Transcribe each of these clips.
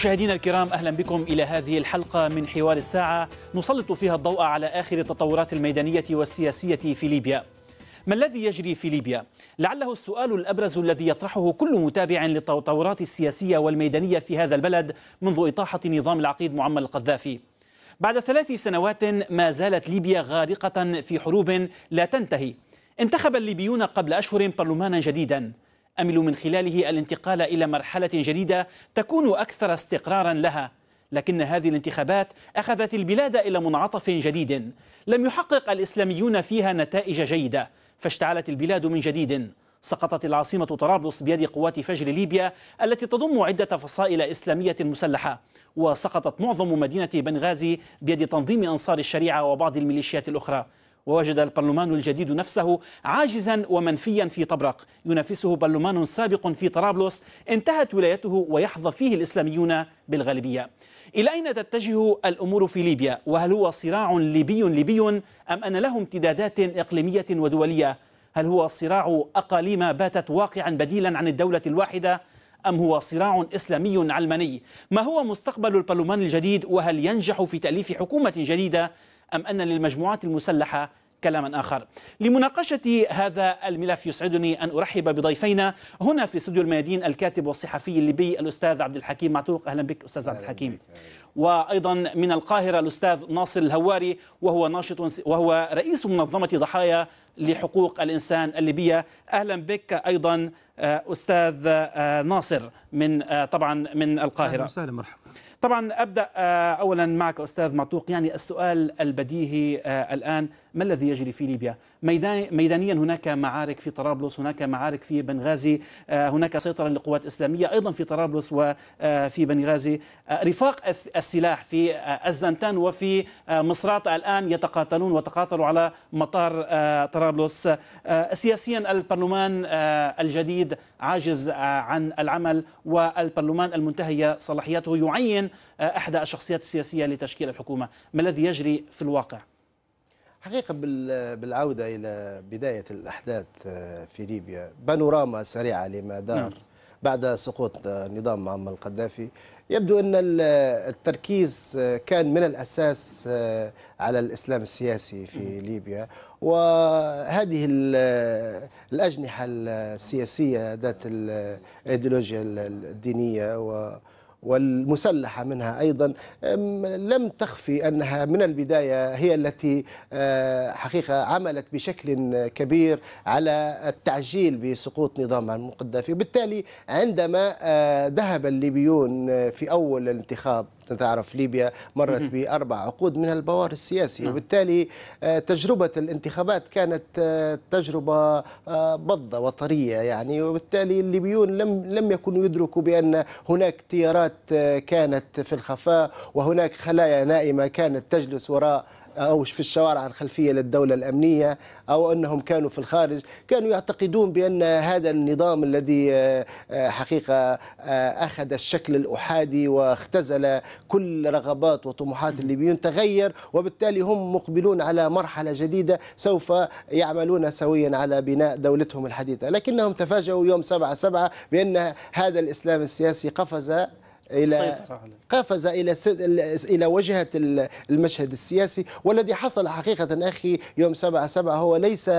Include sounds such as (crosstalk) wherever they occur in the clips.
مشاهدينا الكرام اهلا بكم الى هذه الحلقه من حوار الساعه نسلط فيها الضوء على اخر التطورات الميدانيه والسياسيه في ليبيا. ما الذي يجري في ليبيا؟ لعله السؤال الابرز الذي يطرحه كل متابع للتطورات السياسيه والميدانيه في هذا البلد منذ اطاحه نظام العقيد معمر القذافي. بعد ثلاث سنوات ما زالت ليبيا غارقه في حروب لا تنتهي. انتخب الليبيون قبل اشهر برلمانا جديدا. امل من خلاله الانتقال الى مرحله جديده تكون اكثر استقرارا لها لكن هذه الانتخابات اخذت البلاد الى منعطف جديد لم يحقق الاسلاميون فيها نتائج جيده فاشتعلت البلاد من جديد سقطت العاصمة طرابلس بيد قوات فجر ليبيا التي تضم عدة فصائل إسلامية مسلحة وسقطت معظم مدينة بنغازي بيد تنظيم أنصار الشريعة وبعض الميليشيات الأخرى ووجد البرلمان الجديد نفسه عاجزا ومنفيا في طبرق ينافسه برلمان سابق في طرابلس انتهت ولايته ويحظى فيه الإسلاميون بالغالبية إلى أين تتجه الأمور في ليبيا وهل هو صراع ليبي ليبي أم أن له امتدادات إقليمية ودولية هل هو صراع أقاليم باتت واقعا بديلا عن الدولة الواحدة أم هو صراع إسلامي علماني ما هو مستقبل البرلمان الجديد وهل ينجح في تأليف حكومة جديدة أم أن للمجموعات المسلحة كلاما آخر لمناقشة هذا الملف يسعدني أن أرحب بضيفينا هنا في استوديو الميادين الكاتب والصحفي الليبي الأستاذ عبد الحكيم معتوق أهلا بك أستاذ عبد الحكيم وأيضا من القاهرة الأستاذ ناصر الهواري وهو ناشط وهو رئيس منظمة ضحايا لحقوق الإنسان الليبية أهلا بك أيضا آه، أستاذ آه، ناصر من آه، طبعا من القاهرة أهلا وسهلا مرحبا طبعا ابدا آه، اولا معك استاذ معطوق يعني السؤال البديهي آه، الان ما الذي يجري في ليبيا ميدانيا هناك معارك في طرابلس هناك معارك في بنغازي آه، هناك سيطرة للقوات الإسلامية أيضا في طرابلس وفي آه، بنغازي آه، رفاق السلاح في الزنتان وفي مصرات الآن يتقاتلون وتقاتلوا على مطار طرابلس سياسيا البرلمان الجديد عاجز عن العمل والبرلمان المنتهية صلاحياته يعين أحد الشخصيات السياسية لتشكيل الحكومة ما الذي يجري في الواقع؟ حقيقة بالعودة إلى بداية الأحداث آه، في ليبيا بانوراما سريعة لما دار نعم. بعد سقوط آه، نظام معمر القذافي يبدو أن التركيز آه، كان من الأساس على الإسلام السياسي في ليبيا وهذه الأجنحة السياسية ذات الأيديولوجيا الدينية و والمسلحة منها أيضا لم تخفي أنها من البداية هي التي آه، حقيقة عملت بشكل كبير على التعجيل بسقوط نظام المقدافي وبالتالي عندما آه، ذهب الليبيون آه، في أول الانتخاب تعرف ليبيا مرت بأربع عقود من البوار السياسي نعم. وبالتالي آه، تجربة الانتخابات كانت آه، تجربة آه، بضة وطرية يعني وبالتالي الليبيون لم لم يكونوا يدركوا بأن هناك تيارات كانت في الخفاء وهناك خلايا نائمة كانت تجلس وراء أو في الشوارع الخلفية للدولة الأمنية أو أنهم كانوا في الخارج كانوا يعتقدون بأن هذا النظام الذي آه، آه، حقيقة آه، أخذ الشكل الأحادي واختزل كل رغبات وطموحات الليبيين تغير وبالتالي هم مقبلون على مرحلة جديدة سوف يعملون سويا على بناء دولتهم الحديثة لكنهم تفاجؤوا يوم 7 7 بأن هذا الإسلام السياسي قفز الى قفز الى الى وجهه المشهد السياسي والذي حصل حقيقه اخي يوم 7 7 هو ليس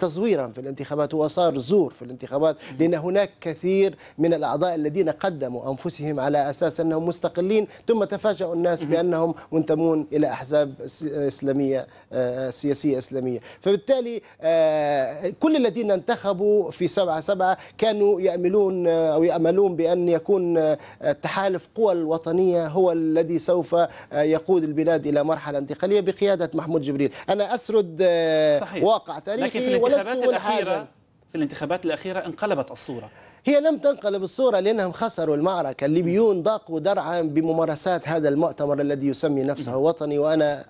تصويرا في الانتخابات هو صار زور في الانتخابات لان هناك كثير من الاعضاء الذين قدموا انفسهم على اساس انهم مستقلين ثم تفاجأ الناس بانهم منتمون الى احزاب اسلاميه آه، سياسيه اسلاميه فبالتالي آه، كل الذين انتخبوا في 7 7 كانوا يأملون آه، او يأملون بان يكون التحالف مختلف قوى الوطنية هو الذي سوف آه، يقود البلاد إلى مرحلة انتقالية بقيادة محمود جبريل أنا أسرد آه، صحيح. واقع تاريخي لكن في الانتخابات الأخيرة في الانتخابات الأخيرة انقلبت الصورة هي لم تنقلب الصورة لأنهم خسروا المعركة الليبيون ضاقوا درعا بممارسات هذا المؤتمر الذي يسمي نفسه وطني وأنا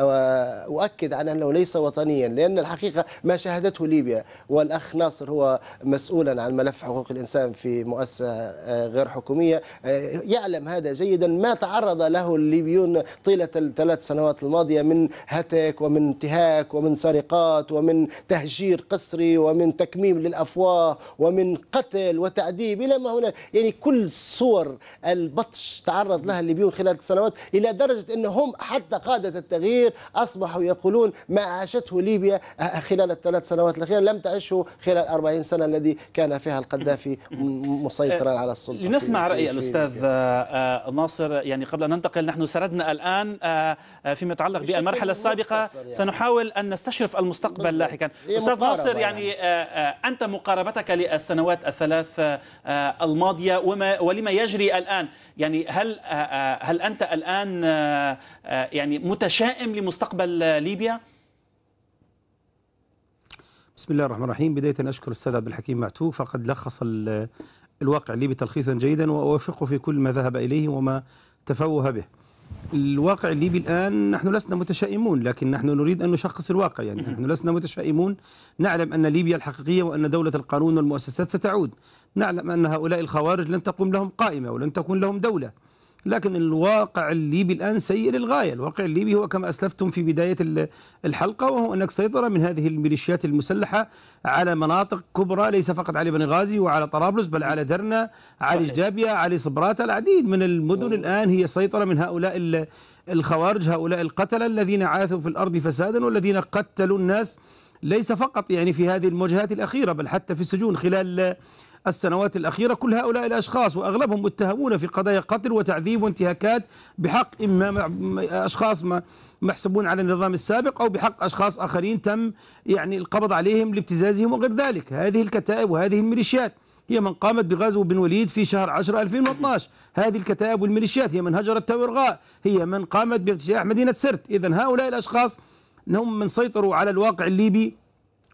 وأؤكد على أنه ليس وطنيا لأن الحقيقة ما شاهدته ليبيا والأخ ناصر هو مسؤولا عن ملف حقوق الإنسان في مؤسسة آه، غير حكومية آه، يعلم هذا جيدا ما تعرض له الليبيون طيلة الثلاث سنوات الماضية من هتك ومن انتهاك ومن سرقات ومن تهجير قسري ومن تكميم للأفواه ومن قتل وتعذيب إلى ما هنا يعني كل صور البطش تعرض لها الليبيون خلال السنوات إلى درجة أنهم حتى قادة التغيير كثير أصبحوا يقولون ما عاشته ليبيا خلال الثلاث سنوات الأخيرة لم تعشه خلال 40 سنة الذي كان فيها القذافي مسيطرا آه، على السلطة لنسمع رأي الأستاذ آه، آه، ناصر يعني قبل أن ننتقل نحن سردنا الآن فيما يتعلق بالمرحلة السابقة يعني. سنحاول أن نستشرف المستقبل لاحقا أستاذ ناصر يعني, يعني أنت مقاربتك للسنوات الثلاث الماضية وما ولما يجري الآن يعني هل هل أنت الآن يعني متشائم مهم لمستقبل ليبيا؟ بسم الله الرحمن الرحيم بداية أشكر السادة عبد الحكيم معتوه فقد لخص الواقع الليبي تلخيصا جيدا وأوافقه في كل ما ذهب إليه وما تفوه به الواقع الليبي الآن نحن لسنا متشائمون لكن نحن نريد أن نشخص الواقع يعني نحن لسنا متشائمون نعلم أن ليبيا الحقيقية وأن دولة القانون والمؤسسات ستعود نعلم أن هؤلاء الخوارج لن تقوم لهم قائمة ولن تكون لهم دولة لكن الواقع الليبي الآن سيء للغاية الواقع الليبي هو كما أسلفتم في بداية الحلقة وهو أنك سيطرة من هذه الميليشيات المسلحة على مناطق كبرى ليس فقط على بنغازي وعلى طرابلس بل على درنا على جابيا، على صبراتة العديد من المدن الآن هي سيطرة من هؤلاء الخوارج هؤلاء القتلة الذين عاثوا في الأرض فسادا والذين قتلوا الناس ليس فقط يعني في هذه المواجهات الأخيرة بل حتى في السجون خلال السنوات الأخيرة كل هؤلاء الأشخاص وأغلبهم متهمون في قضايا قتل وتعذيب وانتهاكات بحق إما أشخاص ما محسوبون على النظام السابق أو بحق أشخاص آخرين تم يعني القبض عليهم لابتزازهم وغير ذلك هذه الكتائب وهذه الميليشيات هي من قامت بغزو بن وليد في شهر 10 2012 هذه الكتائب والميليشيات هي من هجرت تويرغاء هي من قامت باغتياح مدينة سرت إذا هؤلاء الأشخاص هم من سيطروا على الواقع الليبي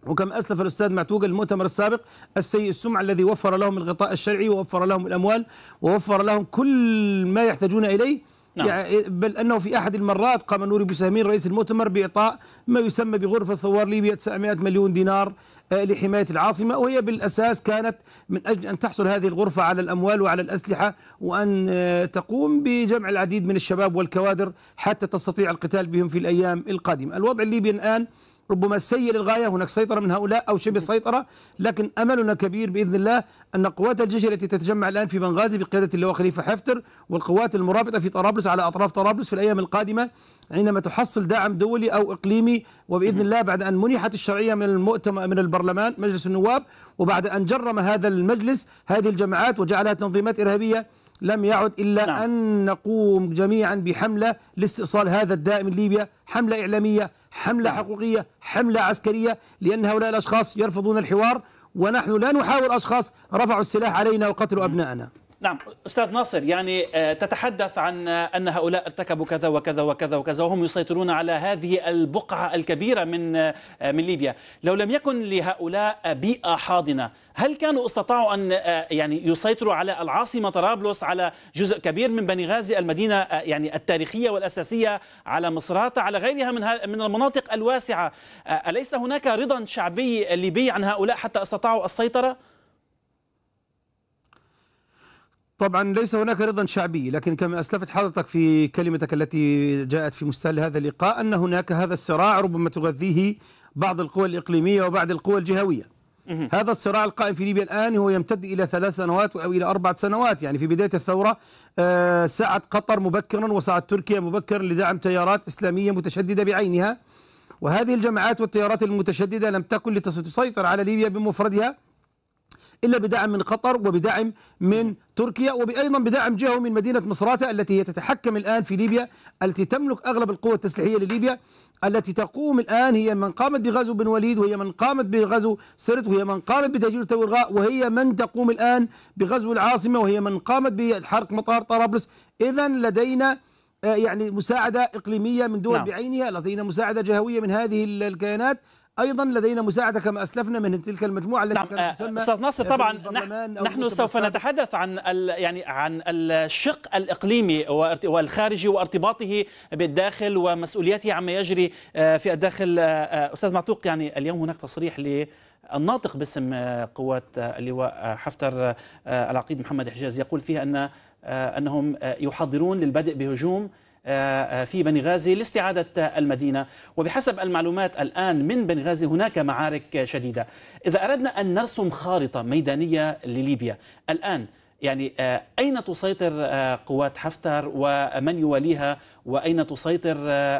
وكما أسلف الأستاذ معتوق المؤتمر السابق السيء السمع الذي وفر لهم الغطاء الشرعي ووفر لهم الأموال ووفر لهم كل ما يحتاجون إليه نعم. يعني بل أنه في أحد المرات قام نوري بوسهمين رئيس المؤتمر بإعطاء ما يسمى بغرفة ثوار ليبيا 900 مليون دينار آه، لحماية العاصمة وهي بالأساس كانت من أجل أن تحصل هذه الغرفة على الأموال وعلى الأسلحة وأن آه، تقوم بجمع العديد من الشباب والكوادر حتى تستطيع القتال بهم في الأيام القادمة الوضع الليبي الآن ربما سيء للغاية هناك سيطرة من هؤلاء أو شبه سيطرة لكن أملنا كبير بإذن الله أن قوات الجيش التي تتجمع الآن في بنغازي بقيادة اللواء خليفة حفتر والقوات المرابطة في طرابلس على أطراف طرابلس في الأيام القادمة عندما تحصل دعم دولي أو إقليمي وبإذن الله بعد أن منحت الشرعية من المؤتمر من البرلمان مجلس النواب وبعد أن جرم هذا المجلس هذه الجماعات وجعلها تنظيمات إرهابية لم يعد إلا نعم. أن نقوم جميعا بحملة لاستئصال هذا الدائم ليبيا حملة إعلامية حملة نعم. حقوقية حملة عسكرية لأن هؤلاء الأشخاص يرفضون الحوار ونحن لا نحاول أشخاص رفعوا السلاح علينا وقتلوا أبناءنا نعم أستاذ ناصر يعني آه، تتحدث عن آه، أن هؤلاء ارتكبوا كذا وكذا وكذا وكذا وهم يسيطرون على هذه البقعة الكبيرة من آه، من ليبيا لو لم يكن لهؤلاء بيئة حاضنة هل كانوا استطاعوا أن يعني يسيطروا على العاصمة طرابلس على جزء كبير من بني غازي المدينة يعني التاريخية والأساسية على مصراتة على غيرها من من المناطق الواسعة أليس هناك رضا شعبي ليبي عن هؤلاء حتى استطاعوا السيطرة؟ طبعا ليس هناك رضا شعبي لكن كما أسلفت حضرتك في كلمتك التي جاءت في مستهل هذا اللقاء أن هناك هذا الصراع ربما تغذيه بعض القوى الإقليمية وبعض القوى الجهوية هذا الصراع القائم في ليبيا الآن هو يمتد إلى ثلاث سنوات أو إلى أربع سنوات يعني في بداية الثورة آه، سعت قطر مبكرا وسعت تركيا مبكرا لدعم تيارات إسلامية متشددة بعينها وهذه الجماعات والتيارات المتشددة لم تكن لتسيطر على ليبيا بمفردها إلا بدعم من قطر وبدعم من تركيا وأيضا بدعم جهه من مدينة مصراتة التي هي تتحكم الآن في ليبيا التي تملك أغلب القوة التسليحية لليبيا التي تقوم الآن هي من قامت بغزو بن وليد وهي من قامت بغزو سرت وهي من قامت بتهجير الغاء وهي من تقوم الآن بغزو العاصمة وهي من قامت بحرق مطار طرابلس إذا لدينا آه، يعني مساعدة إقليمية من دول نعم. بعينها لدينا مساعدة جهوية من هذه الكيانات ايضا لدينا مساعده كما اسلفنا من تلك المجموعه التي نعم كانت آه، تسمى استاذ ناصر طبعا نحن سوف نتحدث عن يعني عن الشق الاقليمي والخارجي وارتباطه بالداخل ومسؤوليته عما يجري آه، في الداخل آه، استاذ معتوق يعني اليوم هناك تصريح ل الناطق باسم قوات اللواء حفتر العقيد محمد حجاز يقول فيها ان انهم يحضرون للبدء بهجوم آه، آه، في بنغازي لاستعادة المدينة وبحسب المعلومات الآن من بنغازي هناك معارك شديدة إذا أردنا أن نرسم خارطة ميدانية لليبيا الآن يعني آه، أين تسيطر قوات حفتر ومن يواليها وأين تسيطر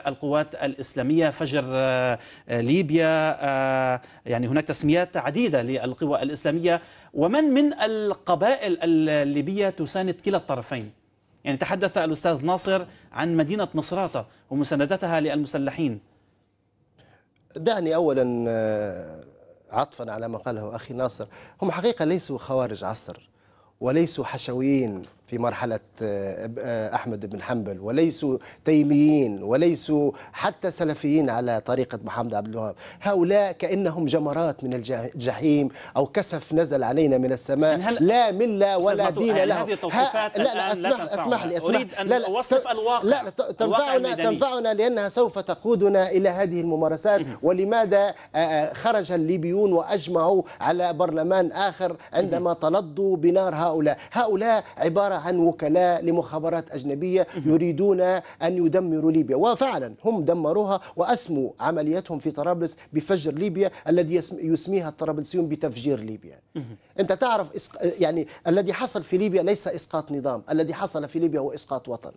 القوات الإسلامية فجر ليبيا يعني هناك تسميات عديدة للقوى الإسلامية ومن من القبائل الليبية تساند كلا الطرفين يعني تحدث الأستاذ ناصر عن مدينة مصراتة ومساندتها للمسلحين دعني أولا آه، عطفا على ما قاله أخي ناصر هم حقيقة ليسوا خوارج عصر وليسوا حشويين في مرحلة آه، أحمد بن حنبل وليسوا تيميين وليسوا حتى سلفيين على طريقة محمد عبد الوهاب هؤلاء كأنهم جمرات من الجحيم أو كسف نزل علينا من السماء يعني هل... لا ملة ولا دين يعني له هذه التوصيفات ها... لا لا أسمح, لا أسمح لي أسمح أريد أن لا لا أوصف الواقع لا لا تنفعنا, تنفعنا لأنها سوف تقودنا إلى هذه الممارسات ولماذا آه، آه، خرج الليبيون وأجمعوا على برلمان آخر عندما تلضوا بنار هؤلاء هؤلاء عبارة عن وكلاء لمخابرات أجنبية يريدون أن يدمروا ليبيا وفعلا هم دمروها وأسموا عملياتهم في طرابلس بفجر ليبيا الذي يسميها الطرابلسيون بتفجير ليبيا أنت تعرف يعني الذي حصل في ليبيا ليس إسقاط نظام الذي حصل في ليبيا هو إسقاط وطن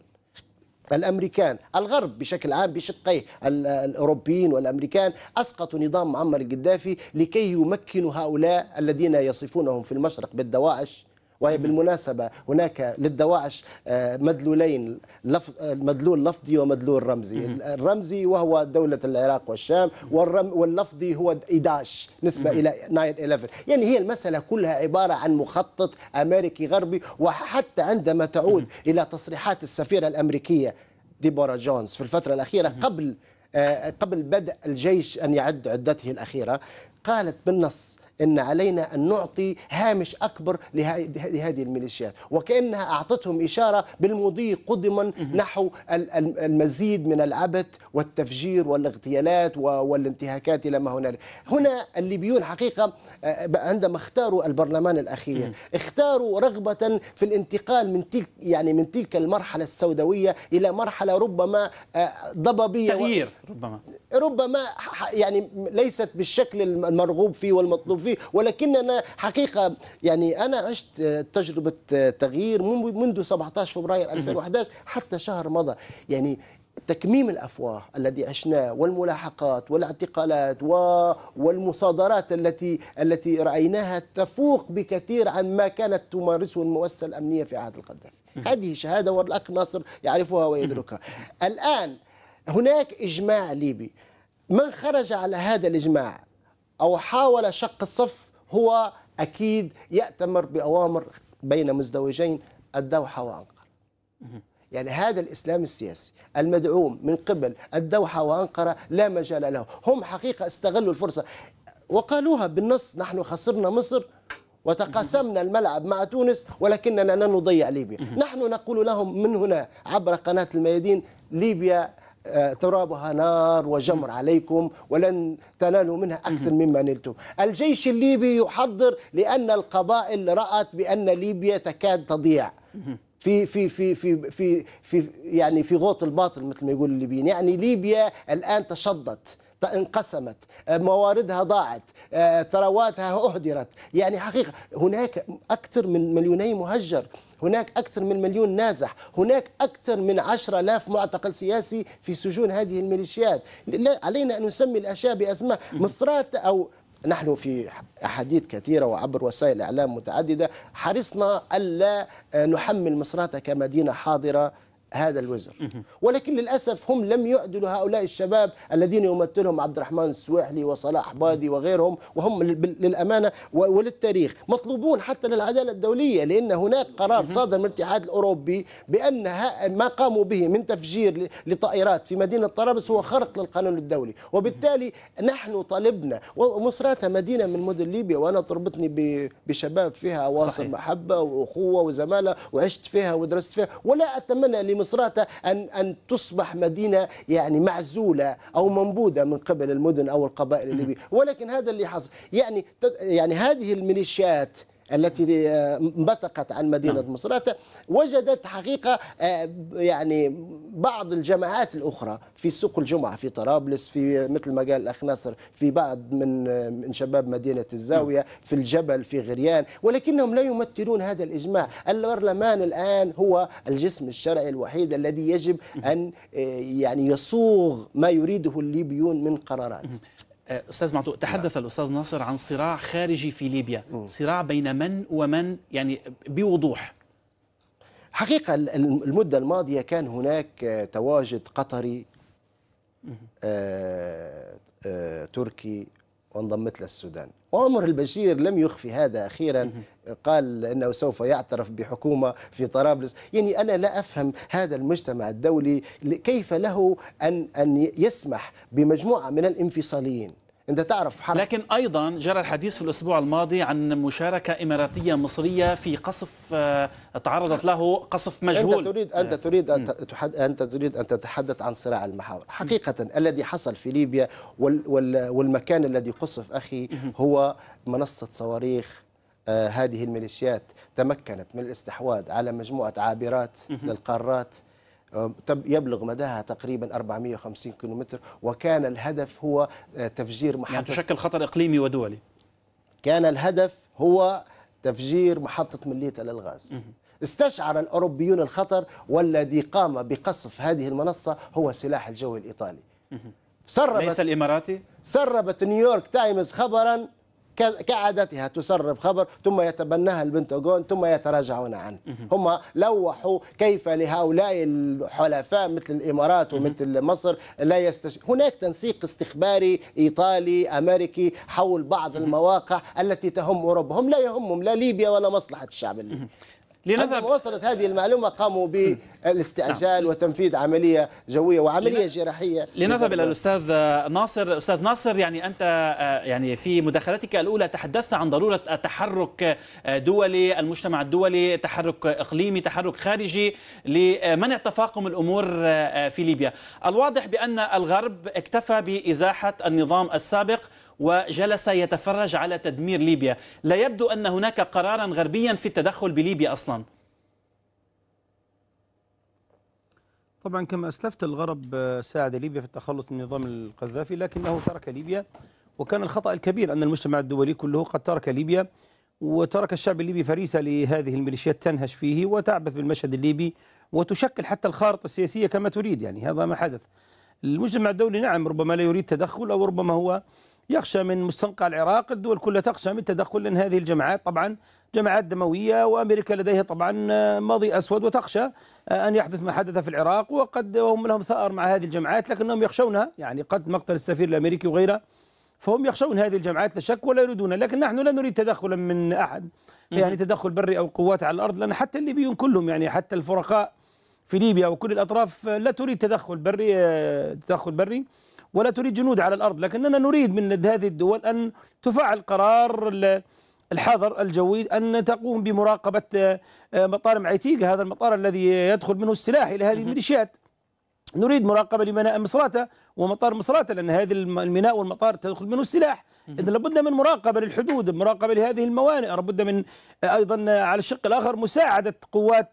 الامريكان الغرب بشكل عام بشقيه الاوروبيين والامريكان اسقطوا نظام معمر القذافي لكي يمكنوا هؤلاء الذين يصفونهم في المشرق بالدواعش وهي بالمناسبة هناك للدواعش آه، مدلولين آه، مدلول لفظي ومدلول رمزي الرمزي وهو دولة العراق والشام واللفظي هو 11 نسبة إلى 9/11 يعني هي المسألة كلها عبارة عن مخطط أمريكي غربي وحتى عندما تعود إلى تصريحات السفيرة الأمريكية ديبورا جونز في الفترة الأخيرة قبل آه، قبل بدء الجيش أن يعد عدته الأخيرة قالت بالنص ان علينا ان نعطي هامش اكبر لهذه الميليشيات وكانها اعطتهم اشاره بالمضي قدما نحو المزيد من العبث والتفجير والاغتيالات والانتهاكات الى ما هنالك هنا الليبيون حقيقه آه، عندما اختاروا البرلمان الاخير اختاروا رغبه في الانتقال من تلك يعني من تلك المرحله السوداويه الى مرحله ربما آه، ضبابيه تغيير ربما ربما يعني ليست بالشكل المرغوب فيه والمطلوب فيه فيه ولكن أنا حقيقة يعني أنا عشت تجربة تغيير منذ 17 فبراير 2011 حتى شهر مضى يعني تكميم الافواه الذي عشناه والملاحقات والاعتقالات والمصادرات التي التي رايناها تفوق بكثير عن ما كانت تمارسه المؤسسه الامنيه في عهد القذافي. هذه شهاده والاخ ناصر يعرفها ويدركها. الان هناك اجماع ليبي من خرج على هذا الاجماع أو حاول شق الصف هو أكيد يأتمر بأوامر بين مزدوجين الدوحة وأنقرة يعني هذا الإسلام السياسي المدعوم من قبل الدوحة وأنقرة لا مجال له هم حقيقة استغلوا الفرصة وقالوها بالنص نحن خسرنا مصر وتقاسمنا الملعب مع تونس ولكننا لن نضيع ليبيا نحن نقول لهم من هنا عبر قناة الميادين ليبيا ترابها نار وجمر عليكم ولن تنالوا منها أكثر مما نلتم الجيش الليبي يحضر لأن القبائل رأت بأن ليبيا تكاد تضيع في في في في في في يعني في غوط الباطل مثل ما يقول الليبيين يعني ليبيا الان تشضت انقسمت مواردها ضاعت آه، ثرواتها اهدرت يعني حقيقه هناك اكثر من مليوني مهجر هناك أكثر من مليون نازح هناك أكثر من عشرة آلاف معتقل سياسي في سجون هذه الميليشيات لا علينا أن نسمي الأشياء بأسماء مصرات أو نحن في أحاديث كثيرة وعبر وسائل إعلام متعددة حرصنا ألا نحمل مصراتة كمدينة حاضرة هذا الوزر ولكن للأسف هم لم يؤدلوا هؤلاء الشباب الذين يمثلهم عبد الرحمن السواحلي وصلاح بادي وغيرهم وهم للأمانة وللتاريخ مطلوبون حتى للعدالة الدولية لأن هناك قرار صادر من الاتحاد الأوروبي بأن ما قاموا به من تفجير لطائرات في مدينة طرابلس هو خرق للقانون الدولي وبالتالي نحن طالبنا ومصراتها مدينة من مدن ليبيا وأنا تربطني بشباب فيها صحيح. محبة وأخوة وزمالة وعشت فيها ودرست فيها ولا أتمنى لمن مصراتة أن أن تصبح مدينة يعني معزولة أو منبوذة من قبل المدن أو القبائل الليبية ولكن هذا اللي حصل يعني يعني هذه الميليشيات التي آه، انبثقت عن مدينة نعم. مصراتة وجدت حقيقة آه، يعني بعض الجماعات الأخرى في سوق الجمعة في طرابلس في مثل ما قال الأخ ناصر في بعض من آه، من شباب مدينة الزاوية نعم. في الجبل في غريان ولكنهم لا يمثلون هذا الإجماع البرلمان الآن هو الجسم الشرعي الوحيد الذي يجب أن يعني يصوغ ما يريده الليبيون من قرارات آه، استاذ معطوق تحدث لا. نعم. الاستاذ ناصر عن صراع خارجي في ليبيا م. صراع بين من ومن يعني بوضوح حقيقة المدة الماضية كان هناك تواجد قطري آآ آآ آه، آه، تركي وانضمت للسودان وعمر البشير لم يخفي هذا أخيرا قال أنه سوف يعترف بحكومة في طرابلس يعني أنا لا أفهم هذا المجتمع الدولي كيف له أن, أن يسمح بمجموعة من الانفصاليين انت تعرف حرب لكن ايضا جرى الحديث في الاسبوع الماضي عن مشاركه اماراتيه مصريه في قصف آه، تعرضت له قصف مجهول انت تريد انت آه. تريد ان تحد... انت تريد ان تتحدث عن صراع المحاور حقيقه م. الذي حصل في ليبيا وال... وال... والمكان الذي قصف اخي هو منصه صواريخ آه، هذه الميليشيات تمكنت من الاستحواذ على مجموعه عابرات للقارات يبلغ مداها تقريبا 450 كيلومتر وكان الهدف هو آه، تفجير يعني محطة يعني تشكل خطر إقليمي ودولي كان الهدف هو تفجير محطة مليتا للغاز استشعر الأوروبيون الخطر والذي قام بقصف هذه المنصة هو سلاح الجو الإيطالي سربت ليس الإماراتي سربت نيويورك تايمز خبرا كعادتها تسرب خبر ثم يتبناها البنتاغون ثم يتراجعون عنه هم لوحوا كيف لهؤلاء الحلفاء مثل الإمارات ومثل مصر لا يستش... هناك تنسيق استخباري إيطالي أمريكي حول بعض المواقع التي تهم أوروبا هم لا يهمهم لا ليبيا ولا مصلحة الشعب الليبي لنذهب وصلت هذه المعلومة قاموا بالاستعجال نعم. وتنفيذ عملية جوية وعملية لن... جراحية لنذهب إلى الأستاذ ناصر أستاذ ناصر يعني أنت آه، يعني في مداخلتك الأولى تحدثت عن ضرورة تحرك آه، دولي المجتمع الدولي تحرك إقليمي تحرك خارجي لمنع تفاقم الأمور آه، في ليبيا الواضح بأن الغرب اكتفى بإزاحة النظام السابق وجلس يتفرج على تدمير ليبيا لا يبدو أن هناك قرارا غربيا في التدخل بليبيا أصلا طبعا كما أسلفت الغرب ساعد ليبيا في التخلص من نظام القذافي لكنه ترك ليبيا وكان الخطأ الكبير أن المجتمع الدولي كله قد ترك ليبيا وترك الشعب الليبي فريسة لهذه الميليشيات تنهش فيه وتعبث بالمشهد الليبي وتشكل حتى الخارطة السياسية كما تريد يعني هذا ما حدث المجتمع الدولي نعم ربما لا يريد تدخل أو ربما هو يخشى من مستنقع العراق الدول كلها تخشى من تدخل هذه الجماعات طبعا جماعات دمويه وامريكا لديها طبعا ماضي اسود وتخشى ان يحدث ما حدث في العراق وقد وهم لهم ثار مع هذه الجماعات لكنهم يخشونها يعني قد مقتل السفير الامريكي وغيره فهم يخشون هذه الجماعات لا شك ولا يريدونها لكن نحن لا نريد تدخلا من احد يعني تدخل بري او قوات على الارض لان حتى الليبيون كلهم يعني حتى الفرقاء في ليبيا وكل الاطراف لا تريد تدخل بري تدخل بري ولا تريد جنود على الأرض لكننا نريد من هذه الدول أن تفعل قرار الحظر الجوي أن تقوم بمراقبة آه، مطار معيتيق هذا المطار الذي يدخل منه السلاح إلى هذه الميليشيات نريد مراقبة لميناء مصراتة ومطار مصراتة لأن هذه الميناء والمطار تدخل منه السلاح إذا لابد من مراقبة للحدود مراقبة لهذه الموانئ لابد من آه، أيضا على الشق الآخر مساعدة قوات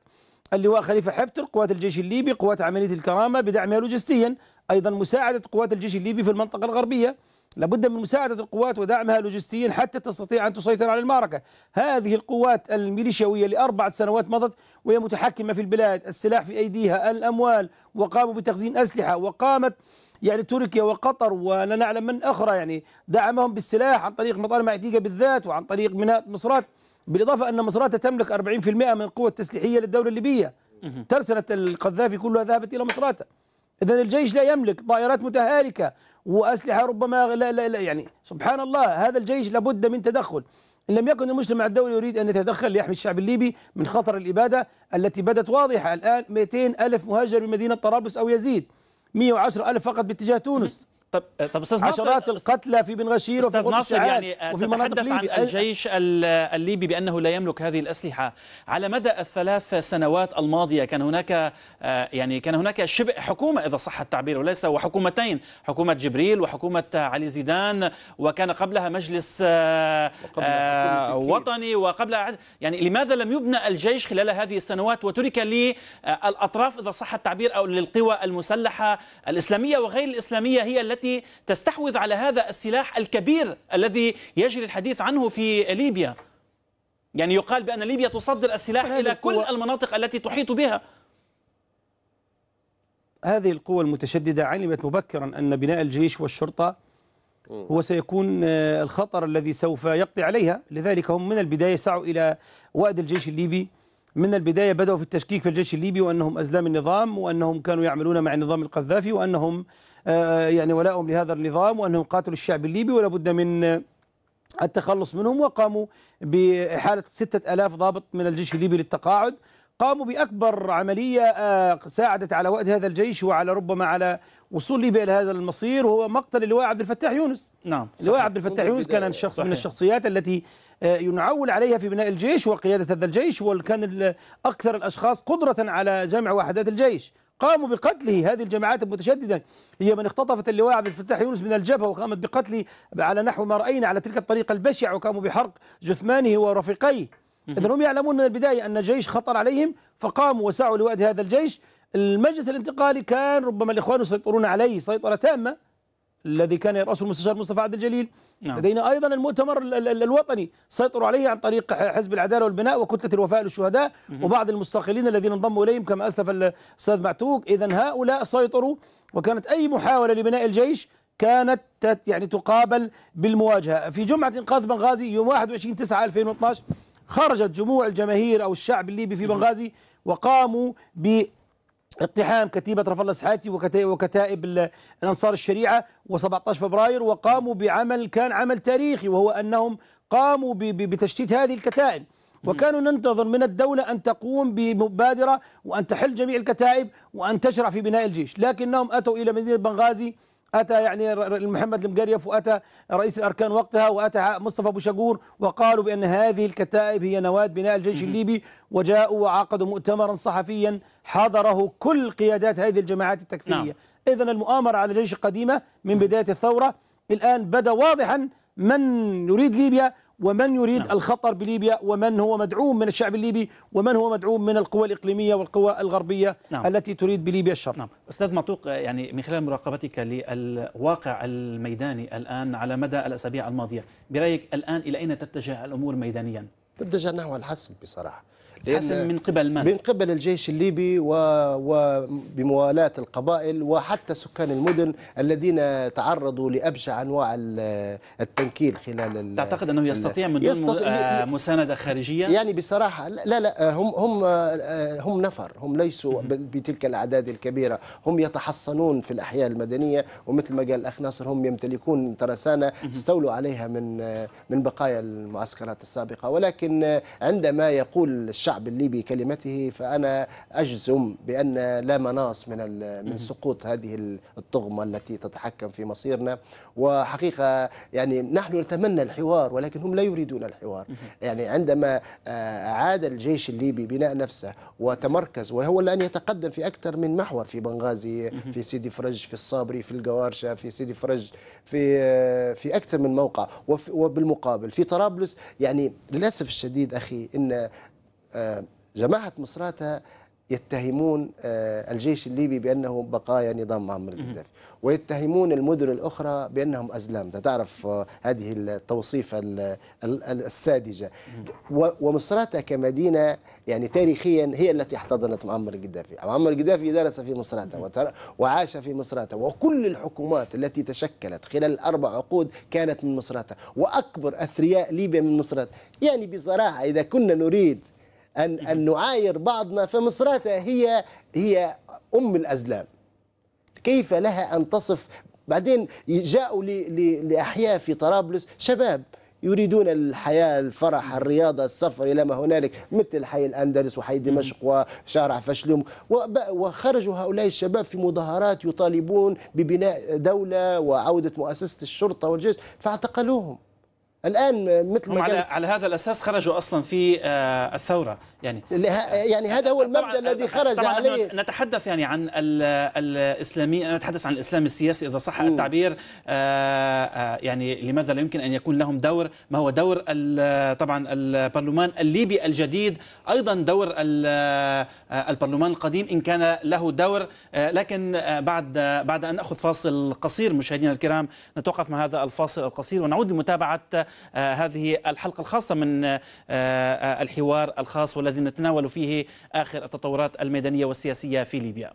اللواء خليفة حفتر قوات الجيش الليبي قوات عملية الكرامة بدعمها لوجستيا أيضا مساعدة قوات الجيش الليبي في المنطقة الغربية لابد من مساعدة القوات ودعمها لوجستيا حتى تستطيع أن تسيطر على المعركة هذه القوات الميليشياوية لأربعة سنوات مضت وهي متحكمة في البلاد السلاح في أيديها الأموال وقاموا بتخزين أسلحة وقامت يعني تركيا وقطر ولا نعلم من أخرى يعني دعمهم بالسلاح عن طريق مطار معتيقة بالذات وعن طريق ميناء مصرات بالإضافة أن مصرات تملك 40% من القوة التسليحية للدولة الليبية ترسلت القذافي كلها ذهبت إلى مصراتة إذا الجيش لا يملك طائرات متهالكة وأسلحة ربما لا لا لا يعني سبحان الله هذا الجيش لابد من تدخل إن لم يكن المجتمع الدولي يريد أن يتدخل ليحمي الشعب الليبي من خطر الإبادة التي بدت واضحة الآن 200 ألف مهاجر من مدينة طرابلس أو يزيد 110 ألف فقط باتجاه تونس طب طب استاذ عشرات القتلى في بن غشير وفي قدس يعني وفي تتحدث عن الجيش الليبي بانه لا يملك هذه الاسلحه على مدى الثلاث سنوات الماضيه كان هناك آه، يعني كان هناك شبه حكومه اذا صح التعبير وليس وحكومتين حكومه جبريل وحكومه علي زيدان وكان قبلها مجلس آه، وقبلها آه، وطني وقبلها يعني لماذا لم يبنى الجيش خلال هذه السنوات وترك للاطراف اذا صح التعبير او للقوى المسلحه الاسلاميه وغير الاسلاميه هي التي التي تستحوذ على هذا السلاح الكبير الذي يجري الحديث عنه في ليبيا يعني يقال بأن ليبيا تصدر السلاح إلى كل المناطق التي تحيط بها هذه القوى المتشددة علمت مبكرا أن بناء الجيش والشرطة هو سيكون آه، الخطر الذي سوف يقضي عليها لذلك هم من البداية سعوا إلى وأد الجيش الليبي من البداية بدأوا في التشكيك في الجيش الليبي وأنهم أزلام النظام وأنهم كانوا يعملون مع النظام القذافي وأنهم آه، يعني ولائهم لهذا النظام وأنهم قاتلوا الشعب الليبي ولا بد من التخلص منهم وقاموا بإحالة ستة ألاف ضابط من الجيش الليبي للتقاعد قاموا بأكبر عملية آه، ساعدت على وقت هذا الجيش وعلى ربما على وصول ليبيا الى هذا المصير وهو مقتل اللواء عبد الفتاح يونس نعم اللواء عبد الفتاح يونس كان شخص صحيح. من الشخصيات التي آه، ينعول عليها في بناء الجيش وقياده هذا الجيش وكان اكثر الاشخاص قدره على جمع وحدات الجيش قاموا بقتله هذه الجماعات المتشددة هي من اختطفت اللواء عبد الفتاح يونس من الجبهة وقامت بقتله على نحو ما رأينا على تلك الطريقة البشعة وقاموا بحرق جثمانه ورفيقيه إذا هم يعلمون من البداية أن الجيش خطر عليهم فقاموا وسعوا لواد هذا الجيش المجلس الانتقالي كان ربما الإخوان يسيطرون عليه سيطرة تامة الذي كان يرأسه المستشار مصطفى عبد الجليل نعم. لدينا أيضا المؤتمر الوطني سيطروا عليه عن طريق حزب العدالة والبناء وكتلة الوفاء للشهداء وبعض المستقلين الذين انضموا إليهم كما أسلف الأستاذ معتوق إذا هؤلاء سيطروا وكانت أي محاولة لبناء الجيش كانت يعني تقابل بالمواجهة في جمعة إنقاذ بنغازي يوم 21 9 2012 خرجت جموع الجماهير أو الشعب الليبي في بنغازي وقاموا ب اقتحام كتيبة رفع الله السحاتي وكتائب أنصار الشريعة و17 فبراير وقاموا بعمل كان عمل تاريخي وهو أنهم قاموا بتشتيت هذه الكتائب وكانوا ننتظر من الدولة أن تقوم بمبادرة وأن تحل جميع الكتائب وأن تشرع في بناء الجيش لكنهم أتوا إلى مدينة بنغازي أتى يعني محمد المقريف وأتى رئيس الأركان وقتها وأتى مصطفى أبو شقور وقالوا بأن هذه الكتائب هي نواة بناء الجيش الليبي وجاءوا وعقدوا مؤتمرا صحفيا حضره كل قيادات هذه الجماعات التكفيرية نعم. إذا المؤامرة على الجيش القديمة من بداية الثورة الآن بدا واضحا من يريد ليبيا ومن يريد نعم. الخطر بليبيا ومن هو مدعوم من الشعب الليبي ومن هو مدعوم من القوى الإقليمية والقوى الغربية نعم. التي تريد بليبيا الشر نعم. أستاذ مطوق يعني من خلال مراقبتك للواقع الميداني الآن على مدى الأسابيع الماضية برأيك الآن إلى أين تتجه الأمور ميدانيا؟ تتجه نحو الحسم بصراحة حسم من قبل من؟ من قبل الجيش الليبي وبموالاة القبائل وحتى سكان المدن الذين تعرضوا لأبشع أنواع التنكيل خلال تعتقد أنه يستطيع من دون يستطيع آه، مساندة خارجية؟ يعني بصراحة لا لا هم هم آه، هم نفر هم ليسوا بتلك الأعداد الكبيرة هم يتحصنون في الأحياء المدنية ومثل ما قال الأخ ناصر هم يمتلكون ترسانة استولوا عليها من آه، من بقايا المعسكرات السابقة ولكن عندما يقول الشعب الشعب الليبي كلمته فأنا أجزم بأن لا مناص من من سقوط هذه الطغمة التي تتحكم في مصيرنا وحقيقة يعني نحن نتمنى الحوار ولكن هم لا يريدون الحوار يعني عندما آه، عاد الجيش الليبي بناء نفسه وتمركز وهو الآن يتقدم في أكثر من محور في بنغازي في سيدي فرج في الصابري في القوارشة في سيدي فرج في آه، في أكثر من موقع وبالمقابل في طرابلس يعني للأسف الشديد أخي إن آه، جماعة مصراتة يتهمون آه، الجيش الليبي بأنه بقايا نظام معمر القذافي ويتهمون المدن الأخرى بأنهم أزلام تعرف آه، هذه التوصيفة الساذجة ومصراتة كمدينة يعني تاريخيا هي التي احتضنت معمر القذافي معمر القذافي درس في مصراتة وعاش في مصراتة وكل الحكومات التي تشكلت خلال أربع عقود كانت من مصراتة وأكبر أثرياء ليبيا من مصراتة يعني بصراحة إذا كنا نريد أن أن نعاير بعضنا فمصراتة هي هي أم الأزلام كيف لها أن تصف بعدين جاءوا لأحياء في طرابلس شباب يريدون الحياة الفرح الرياضة السفر إلى ما هنالك مثل حي الأندلس وحي دمشق وشارع فشلوم وخرجوا هؤلاء الشباب في مظاهرات يطالبون ببناء دولة وعودة مؤسسة الشرطة والجيش فاعتقلوهم الان آه، مثل هم على, على هذا الاساس خرجوا اصلا في آه، الثوره يعني آه، يعني هذا هو المبدا الذي آه، خرج طبعاً عليه نتحدث يعني عن الاسلامي نتحدث عن الاسلام السياسي اذا صح التعبير آه، يعني لماذا لا يمكن ان يكون لهم دور ما هو دور طبعا البرلمان الليبي الجديد ايضا دور البرلمان القديم ان كان له دور لكن بعد بعد ان ناخذ فاصل قصير مشاهدينا الكرام نتوقف مع هذا الفاصل القصير ونعود لمتابعه هذه الحلقه الخاصه من الحوار الخاص ولا الذي نتناول فيه آخر التطورات الميدانية والسياسية في ليبيا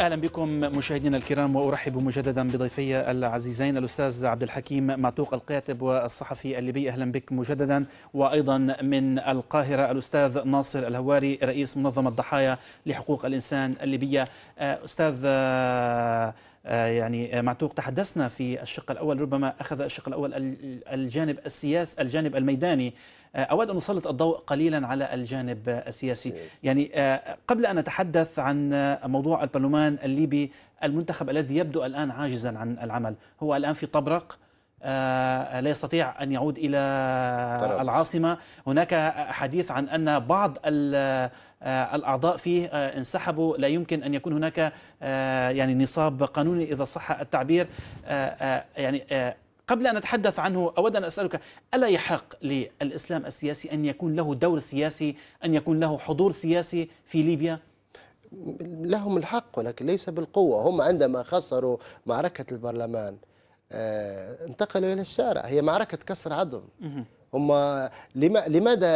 اهلا بكم مشاهدينا الكرام وارحب مجددا بضيفي العزيزين الاستاذ عبد الحكيم معتوق القاتب والصحفي الليبي اهلا بك مجددا وايضا من القاهره الاستاذ ناصر الهواري رئيس منظمه ضحايا لحقوق الانسان الليبيه استاذ آه، يعني آه، معتوق تحدثنا في الشق الأول ربما أخذ الشق الأول الجانب السياسي الجانب الميداني آه، أود أن أسلط الضوء قليلا على الجانب السياسي يعني قبل أن أتحدث عن موضوع البرلمان الليبي المنتخب الذي يبدو الآن عاجزا عن العمل هو الآن في طبرق لا يستطيع أن يعود إلى العاصمة هناك حديث عن أن بعض آه، الأعضاء فيه آه، انسحبوا لا يمكن أن يكون هناك آه، يعني نصاب قانوني إذا صح التعبير يعني قبل أن أتحدث عنه أود أن أسألك ألا يحق للإسلام السياسي أن يكون له دور سياسي أن يكون له حضور سياسي في ليبيا؟ لهم الحق ولكن ليس بالقوة هم عندما خسروا معركة البرلمان انتقلوا إلى الشارع هي معركة كسر عظم هم لماذا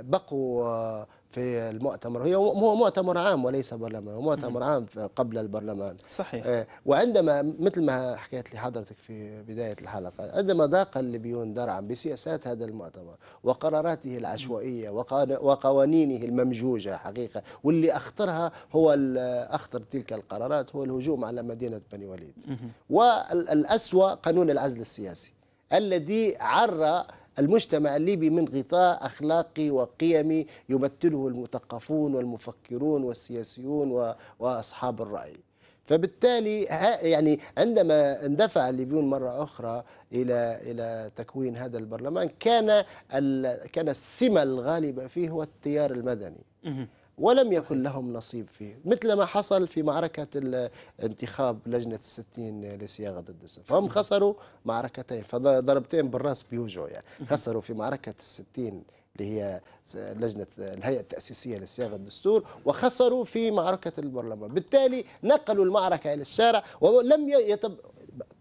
بقوا في المؤتمر هي هو مؤتمر عام وليس برلمان هو مؤتمر عام قبل البرلمان صحيح آه، وعندما مثل ما حكيت لي حضرتك في بداية الحلقة عندما ضاق الليبيون درعا بسياسات هذا المؤتمر وقراراته العشوائية وقوانينه الممجوجة حقيقة واللي أخطرها هو أخطر تلك القرارات هو الهجوم على مدينة بني وليد والأسوأ قانون العزل السياسي الذي عرّى المجتمع الليبي من غطاء أخلاقي وقيمي يمثله المثقفون والمفكرون والسياسيون وأصحاب الرأي فبالتالي يعني عندما اندفع الليبيون مرة أخرى إلى إلى تكوين هذا البرلمان كان كان السمة الغالبة فيه هو التيار المدني ولم يكن لهم نصيب فيه مثل ما حصل في معركة انتخاب لجنة الستين لصياغة الدستور فهم خسروا معركتين فضربتين بالراس بيوجعوا يعني خسروا في معركة الستين اللي هي لجنة الهيئة التأسيسية لصياغة الدستور وخسروا في معركة البرلمان بالتالي نقلوا المعركة إلى الشارع ولم يتب...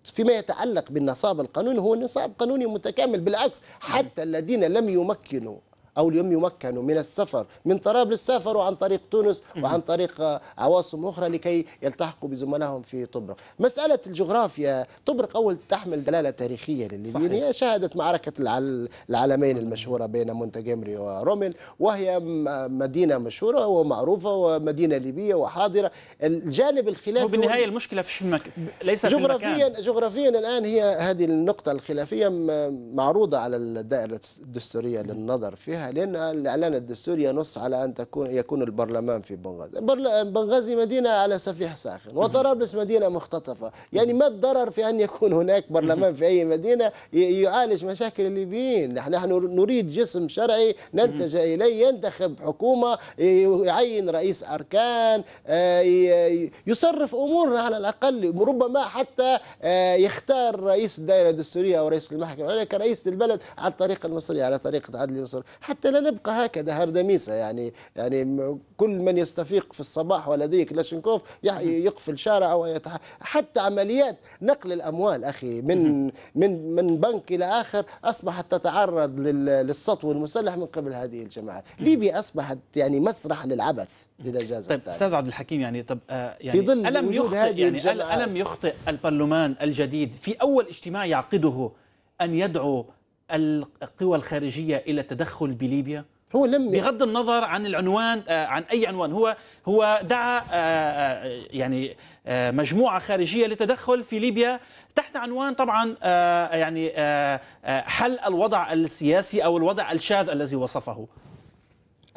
فيما يتعلق بالنصاب القانوني هو نصاب قانوني متكامل بالعكس حتى الذين لم يمكنوا أو اليوم يمكنوا من السفر من طرابلس سافروا عن طريق تونس وعن طريق آه، عواصم أخرى لكي يلتحقوا بزملائهم في طبرق مسألة الجغرافيا طبرق أول تحمل دلالة تاريخية لليبيين شهدت معركة العالمين المشهورة بين مونتجمري ورومل وهي مدينة مشهورة ومعروفة ومدينة ليبية وحاضرة الجانب الخلافي وبالنهاية المشكلة في المك... ليس جغرافيا في المكان. جغرافيا الآن هي هذه النقطة الخلافية معروضة على الدائرة الدستورية للنظر فيها عليها لأن الإعلان الدستوري ينص على أن تكون يكون البرلمان في بنغازي بنغازي مدينة على سفيح ساخن وطرابلس مدينة مختطفة يعني ما الضرر في أن يكون هناك برلمان في أي مدينة يعالج مشاكل الليبيين نحن نريد جسم شرعي ننتج إليه ينتخب حكومة يعين رئيس أركان آه، يصرف أمورنا على الأقل ربما حتى آه، يختار رئيس الدائرة الدستورية أو رئيس المحكمة كرئيس البلد على الطريقة المصرية على طريقة عدلي مصر حتى لا نبقى هكذا هردميسه يعني يعني كل من يستفيق في الصباح ولديه كلاشينكوف يقفل شارع او يتح... حتى عمليات نقل الاموال اخي من من من بنك الى اخر اصبحت تتعرض للسطو المسلح من قبل هذه الجماعات ليبيا اصبحت يعني مسرح للعبث اذا جاز طيب استاذ عبد الحكيم يعني طب آه، يعني في ظل الم يخطئ يعني الم يخطئ البرلمان الجديد في اول اجتماع يعقده ان يدعو القوى الخارجية إلى التدخل بليبيا؟ هو لم بغض النظر عن العنوان آه، عن أي عنوان هو هو دعا آه، آه، يعني مجموعة خارجية للتدخل في ليبيا تحت عنوان طبعا يعني حل الوضع السياسي أو الوضع الشاذ الذي وصفه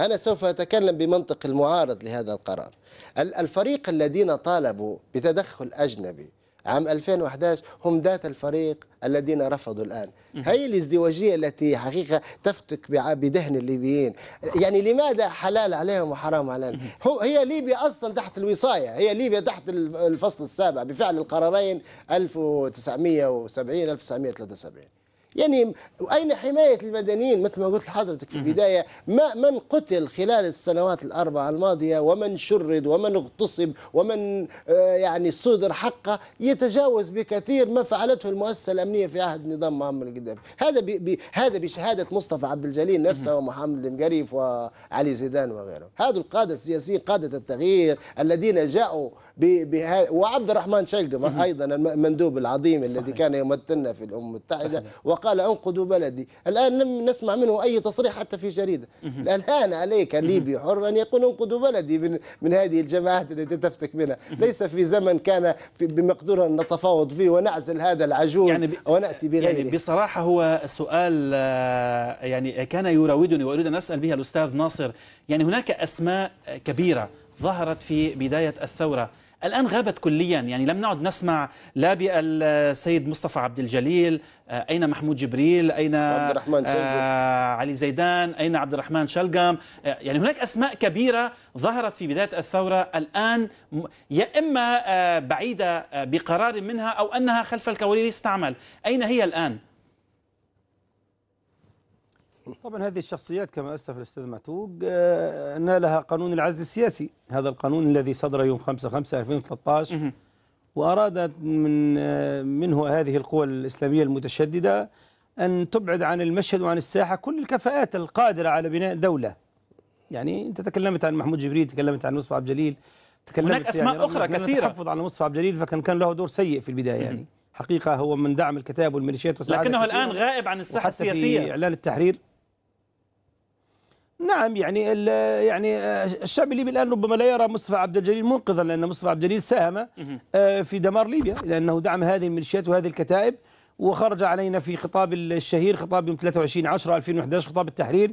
أنا سوف أتكلم بمنطق المعارض لهذا القرار الفريق الذين طالبوا بتدخل أجنبي عام 2011 هم ذات الفريق الذين رفضوا الآن هي الازدواجية التي حقيقة تفتك بدهن الليبيين يعني لماذا حلال عليهم وحرام علينا هو هي ليبيا أصلا تحت الوصاية هي ليبيا تحت الفصل السابع بفعل القرارين 1970 1973 يعني أين حماية المدنيين مثل ما قلت لحضرتك في البداية ما من قتل خلال السنوات الأربعة الماضية ومن شرد ومن اغتصب ومن آه، يعني صدر حقه يتجاوز بكثير ما فعلته المؤسسة الأمنية في عهد نظام محمد القذافي هذا بي بي هذا بشهادة مصطفى عبد الجليل نفسه ومحمد المقريف وعلي زيدان وغيره هذا القادة السياسيين قادة التغيير الذين جاءوا وعبد الرحمن شلقم أيضا المندوب العظيم صحيح. الذي كان يمثلنا في الأمم المتحدة وقال قال أنقذوا بلدي الآن لم نسمع منه أي تصريح حتى في جريدة الآن هان عليك ليبي حر أن يقول أنقذوا بلدي من, من هذه الجماعات التي تفتك منها ليس في زمن كان بمقدورنا أن نتفاوض فيه ونعزل هذا العجوز يعني ونأتي بغيره يعني بصراحة هو سؤال آه، يعني كان يراودني وأريد أن أسأل بها الأستاذ ناصر يعني هناك أسماء كبيرة ظهرت في بداية الثورة الآن غابت كليا يعني لم نعد نسمع لا بالسيد مصطفى عبد الجليل آه، أين محمود جبريل أين عبد الرحمن آه علي زيدان أين عبد الرحمن شلقم آه، يعني هناك أسماء كبيرة ظهرت في بداية الثورة الآن يا إما آه، بعيدة بقرار منها أو أنها خلف الكواليس تعمل أين هي الآن؟ طبعا هذه الشخصيات كما اسلف الاستاذ معتوق آه، نالها قانون العزل السياسي هذا القانون الذي صدر يوم 5 5 2013 وارادت من آه، منه هذه القوى الاسلاميه المتشدده ان تبعد عن المشهد وعن الساحه كل الكفاءات القادره على بناء دوله يعني انت تكلمت عن محمود جبريل تكلمت عن مصطفى عبد الجليل تكلمت هناك اسماء يعني اخرى كثيره تحفظ على مصطفى عبد الجليل فكان كان له دور سيء في البدايه يعني حقيقه هو من دعم الكتاب والميليشيات لكنه الان غائب عن الساحه السياسيه اعلان التحرير نعم يعني يعني آه، الشعب الليبي الان ربما لا يرى مصطفى عبد الجليل منقذا لان مصطفى عبد الجليل ساهم آه، في دمار ليبيا لانه دعم هذه الميليشيات وهذه الكتائب وخرج علينا في خطاب الشهير خطاب يوم 23 10 2011 خطاب التحرير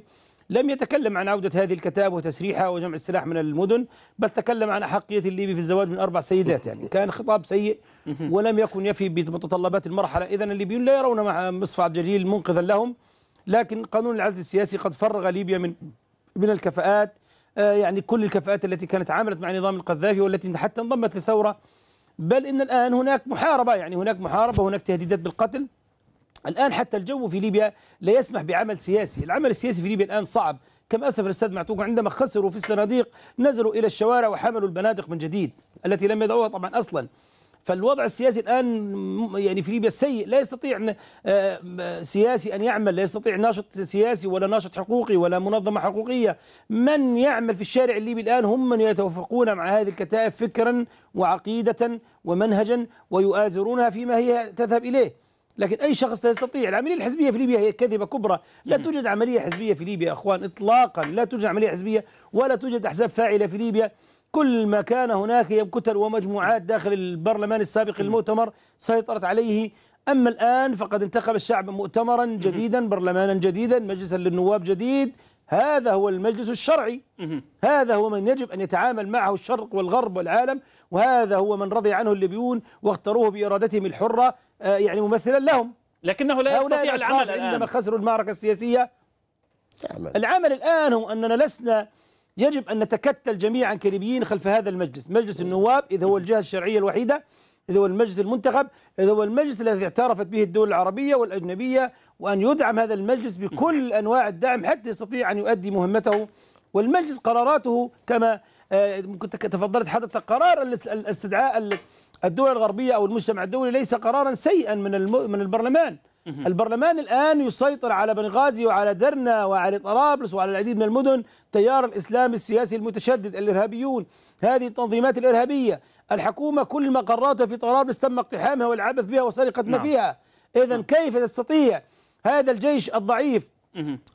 لم يتكلم عن عودة هذه الكتائب وتسريحها وجمع السلاح من المدن بل تكلم عن أحقية الليبي في الزواج من أربع سيدات يعني كان خطاب سيء ولم يكن يفي بمتطلبات المرحلة إذا الليبيون لا يرون مع مصطفى عبد الجليل منقذا لهم لكن قانون العزل السياسي قد فرغ ليبيا من من الكفاءات آه، يعني كل الكفاءات التي كانت عملت مع نظام القذافي والتي حتى انضمت للثورة بل إن الآن هناك محاربة يعني هناك محاربة هناك تهديدات بالقتل الآن حتى الجو في ليبيا لا يسمح بعمل سياسي العمل السياسي في ليبيا الآن صعب كما أسف الأستاذ معتوق عندما خسروا في الصناديق نزلوا إلى الشوارع وحملوا البنادق من جديد التي لم يدعوها طبعا أصلا فالوضع السياسي الآن يعني في ليبيا سيء لا يستطيع آه، سياسي أن يعمل لا يستطيع ناشط سياسي ولا ناشط حقوقي ولا منظمة حقوقية من يعمل في الشارع الليبي الآن هم من يتوافقون مع هذه الكتائب فكرا وعقيدة ومنهجا ويؤازرونها فيما هي تذهب إليه لكن اي شخص لا يستطيع العمليه الحزبيه في ليبيا هي كذبه كبرى لا توجد عمليه حزبيه في ليبيا اخوان اطلاقا لا توجد عمليه حزبيه ولا توجد احزاب فاعله في ليبيا كل ما كان هناك كتل ومجموعات داخل البرلمان السابق المؤتمر سيطرت عليه أما الآن فقد انتخب الشعب مؤتمرا جديدا برلمانا جديدا مجلسا للنواب جديد هذا هو المجلس الشرعي هذا هو من يجب أن يتعامل معه الشرق والغرب والعالم وهذا هو من رضي عنه الليبيون واختاروه بإرادتهم الحرة آه، يعني ممثلا لهم لكنه لا يستطيع العمل الآن عندما خسروا المعركة السياسية العمل الآن هو أننا لسنا يجب أن نتكتل جميعا كليبيين خلف هذا المجلس مجلس النواب إذا هو الجهة الشرعية الوحيدة إذا هو المجلس المنتخب إذا هو المجلس الذي اعترفت به الدول العربية والأجنبية وأن يدعم هذا المجلس بكل (laughs) أنواع الدعم حتى يستطيع أن يؤدي مهمته والمجلس قراراته كما آه، تفضلت حضرتك قرار استدعاء الدول الغربية أو المجتمع الدولي ليس قرارا سيئا من من البرلمان البرلمان الآن يسيطر على بنغازي وعلى درنا وعلى طرابلس وعلى العديد من المدن تيار الإسلام السياسي المتشدد الإرهابيون هذه التنظيمات الإرهابية الحكومة كل مقراتها في طرابلس تم اقتحامها والعبث بها وسرقة ما نعم. فيها إذا نعم. كيف تستطيع هذا الجيش الضعيف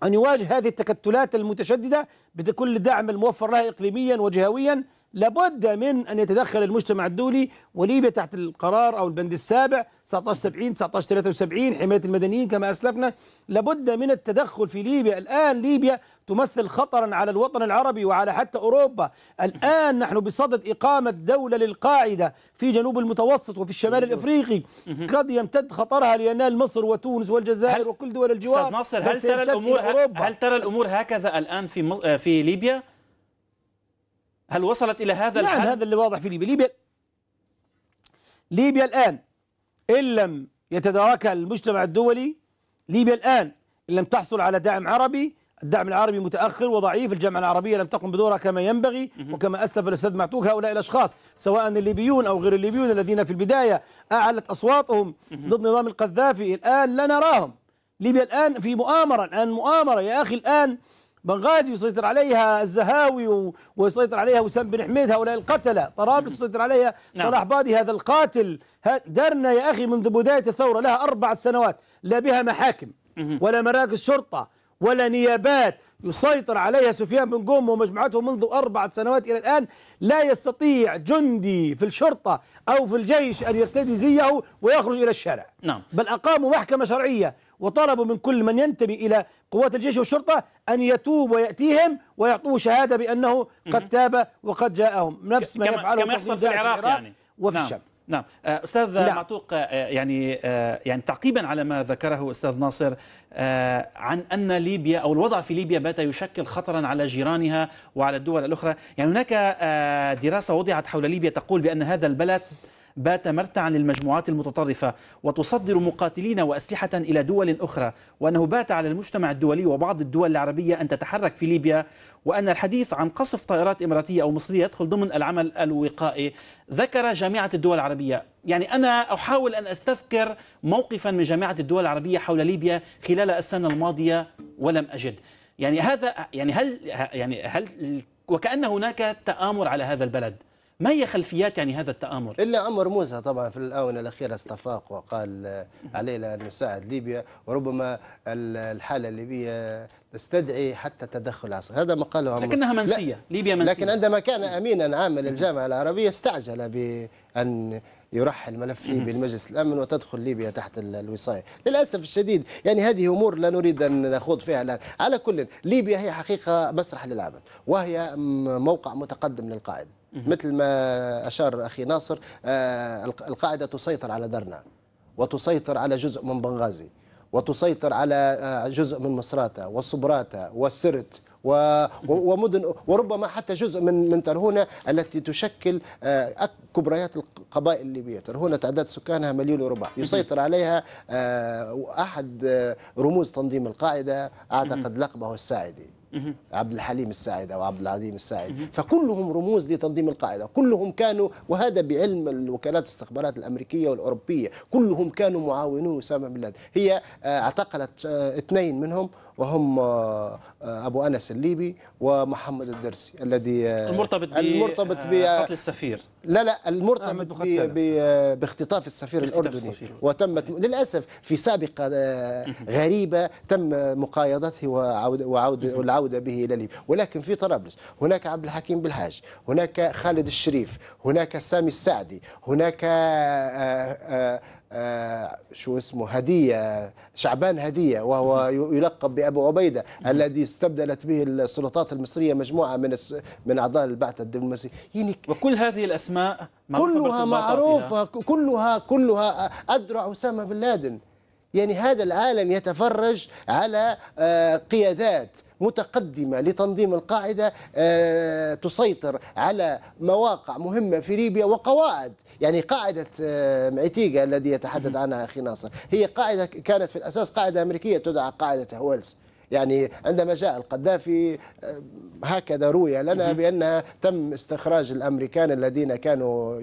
أن يواجه هذه التكتلات المتشددة بكل الدعم الموفر لها إقليميا وجهويا لابد من أن يتدخل المجتمع الدولي وليبيا تحت القرار أو البند السابع 1970 1973 حماية المدنيين كما أسلفنا لابد من التدخل في ليبيا الآن ليبيا تمثل خطرا على الوطن العربي وعلى حتى أوروبا الآن نحن بصدد إقامة دولة للقاعدة في جنوب المتوسط وفي الشمال الإفريقي قد يمتد خطرها لينال مصر وتونس والجزائر وكل دول الجوار استاذ ناصر هل ترى الأمور هل ترى الأمور هكذا الآن في في ليبيا؟ هل وصلت إلى هذا نعم، الحد؟ هذا اللي واضح في ليبيا ليبيا ليبيا الآن إن لم يتداركها المجتمع الدولي ليبيا الآن إن لم تحصل على دعم عربي الدعم العربي متأخر وضعيف الجامعة العربية لم تقم بدورها كما ينبغي وكما أسلف الأستاذ معتوق هؤلاء الأشخاص سواء الليبيون أو غير الليبيون الذين في البداية أعلت أصواتهم ضد نظام القذافي الآن لا نراهم ليبيا الآن في مؤامرة الآن مؤامرة يا أخي الآن بنغازي يسيطر عليها الزهاوي ويسيطر عليها وسام بن حميد هؤلاء القتلة طرابلس يسيطر عليها نعم. صلاح بادي هذا القاتل درنا يا أخي منذ بداية الثورة لها أربع سنوات لا بها محاكم ولا مراكز شرطة ولا نيابات يسيطر عليها سفيان بن قوم ومجموعته منذ أربع سنوات إلى الآن لا يستطيع جندي في الشرطة أو في الجيش أن يرتدي زيه ويخرج إلى الشارع نعم. بل أقاموا محكمة شرعية وطلبوا من كل من ينتمي إلى قوات الجيش والشرطة أن يتوب ويأتيهم ويعطوه شهادة بأنه قد تاب وقد جاءهم نفس ما يفعله كما يحصل في العراق يعني وفي نعم. الشام نعم آه، استاذ نعم. معتوق آه، يعني آه، يعني تعقيبا على ما ذكره استاذ ناصر عن ان ليبيا او الوضع في ليبيا بات يشكل خطرا على جيرانها وعلى الدول الاخرى يعني هناك دراسه وضعت حول ليبيا تقول بان هذا البلد بات مرتعا للمجموعات المتطرفة وتصدر مقاتلين وأسلحة إلى دول أخرى وأنه بات على المجتمع الدولي وبعض الدول العربية أن تتحرك في ليبيا وأن الحديث عن قصف طائرات إماراتية أو مصرية يدخل ضمن العمل الوقائي ذكر جامعة الدول العربية يعني أنا أحاول أن أستذكر موقفا من جامعة الدول العربية حول ليبيا خلال السنة الماضية ولم أجد يعني هذا يعني هل يعني هل وكأن هناك تآمر على هذا البلد ما هي خلفيات يعني هذا التآمر؟ إلا أمر موسى طبعا في الآونة الأخيرة استفاق وقال آه، علينا أن نساعد ليبيا وربما الحالة الليبية تستدعي حتى تدخل عسكري هذا ما قاله لكنها منسية لا. ليبيا منسية لكن عندما كان أمينا عاما للجامعة العربية استعجل بأن يرحل ملف ليبيا لمجلس الامن وتدخل ليبيا تحت الوصايه، للاسف الشديد يعني هذه امور لا نريد ان نخوض فيها الان، على كل ليبيا هي حقيقه مسرح للعبث وهي موقع متقدم للقاعده، مثل ما أشار أخي ناصر آه، القاعدة تسيطر على درنا وتسيطر على جزء من بنغازي وتسيطر على آه، جزء من مصراتة والصبراتة والسرت ومدن وربما حتى جزء من من ترهونه التي تشكل آه، كبريات القبائل الليبيه، ترهونه تعداد سكانها مليون وربع، يسيطر عليها احد رموز تنظيم القاعده اعتقد لقبه الساعدي. عبد الحليم الساعد او عبد العظيم الساعد فكلهم رموز لتنظيم القاعده كلهم كانوا وهذا بعلم الوكالات الاستخبارات الامريكيه والاوروبيه كلهم كانوا معاونو اسامه بن لادن هي آه، اعتقلت آه، اثنين منهم وهم آه، ابو انس الليبي ومحمد الدرسي الذي المرتبط المرتبط بقتل السفير لا لا المرتبط باختطاف السفير الاردني وتمت صحيح. للاسف في سابقه آه، غريبه تم مقايضته وعود وعود والعوده به الى ليبيا ولكن في طرابلس هناك عبد الحكيم بالحاج هناك خالد الشريف هناك سامي السعدي هناك آه، آه، آه، شو اسمه هدية شعبان هدية وهو يلقب بأبو عبيدة الذي استبدلت به السلطات المصرية مجموعة من من أعضاء البعثة الدبلوماسية يعني وكل هذه الأسماء كلها معروفة كلها كلها أدرع أسامة بن لادن يعني هذا العالم يتفرج على آه، قيادات متقدمة لتنظيم القاعدة آه، تسيطر على مواقع مهمة في ليبيا وقواعد يعني قاعدة آه، معتيقة الذي يتحدث عنها أخي ناصر هي قاعدة كانت في الأساس قاعدة أمريكية تدعى قاعدة هويلز يعني عندما جاء القذافي آه، هكذا روي لنا بأنها تم استخراج الأمريكان الذين كانوا